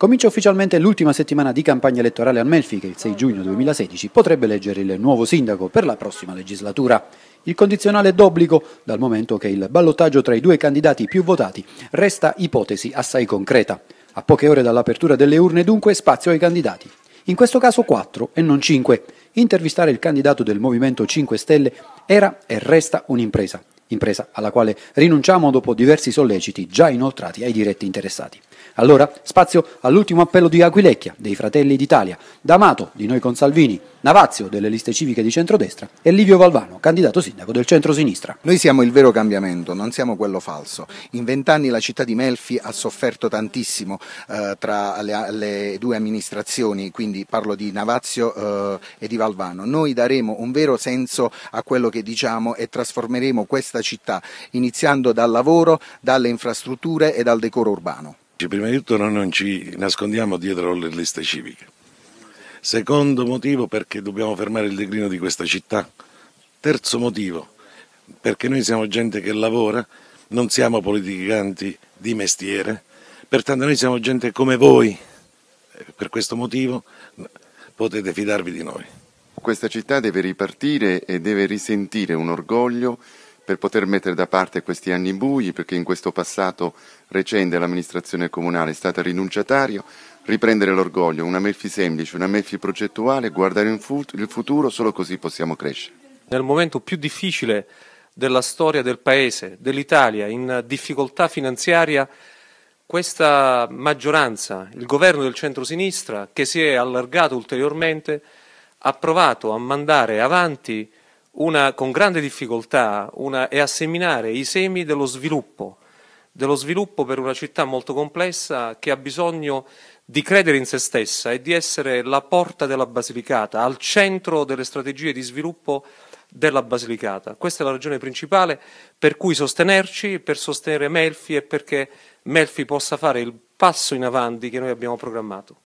Comincia ufficialmente l'ultima settimana di campagna elettorale a Melfi che il 6 giugno 2016 potrebbe eleggere il nuovo sindaco per la prossima legislatura. Il condizionale è d'obbligo, dal momento che il ballottaggio tra i due candidati più votati resta ipotesi assai concreta. A poche ore dall'apertura delle urne dunque spazio ai candidati. In questo caso 4 e non 5. Intervistare il candidato del Movimento 5 Stelle era e resta un'impresa, impresa alla quale rinunciamo dopo diversi solleciti già inoltrati ai diretti interessati. Allora, spazio all'ultimo appello di Aquilecchia, dei Fratelli d'Italia, D'Amato, di Noi con Salvini, Navazio, delle liste civiche di centrodestra, e Livio Valvano, candidato sindaco del centrosinistra. Noi siamo il vero cambiamento, non siamo quello falso. In vent'anni la città di Melfi ha sofferto tantissimo eh, tra le, le, due amministrazioni, quindi parlo di Navazio eh, e di Valvano. Noi daremo un vero senso a quello che diciamo e trasformeremo questa città, iniziando dal lavoro, dalle infrastrutture e dal decoro urbano. Prima di tutto noi non ci nascondiamo dietro le liste civiche. Secondo motivo perché dobbiamo fermare il declino di questa città. Terzo motivo perché noi siamo gente che lavora, non siamo politicanti di mestiere, pertanto noi siamo gente come voi. Per questo motivo potete fidarvi di noi. Questa città deve ripartire e deve risentire un orgoglio per poter mettere da parte questi anni bui, perché in questo passato recente l'amministrazione comunale è stata rinunciataria, riprendere l'orgoglio, una Melfi semplice, una Melfi progettuale, guardare fut- il futuro, solo così possiamo crescere. Nel momento più difficile della storia del Paese, dell'Italia, in difficoltà finanziaria, questa maggioranza, il governo del centro-sinistra, che si è allargato ulteriormente, ha provato a mandare avanti una, con grande difficoltà una, è a seminare i semi dello sviluppo, dello sviluppo per una città molto complessa che ha bisogno di credere in se stessa e di essere la porta della Basilicata, al centro delle strategie di sviluppo della Basilicata. Questa è la ragione principale per cui sostenerci, per sostenere Melfi e perché Melfi possa fare il passo in avanti che noi abbiamo programmato.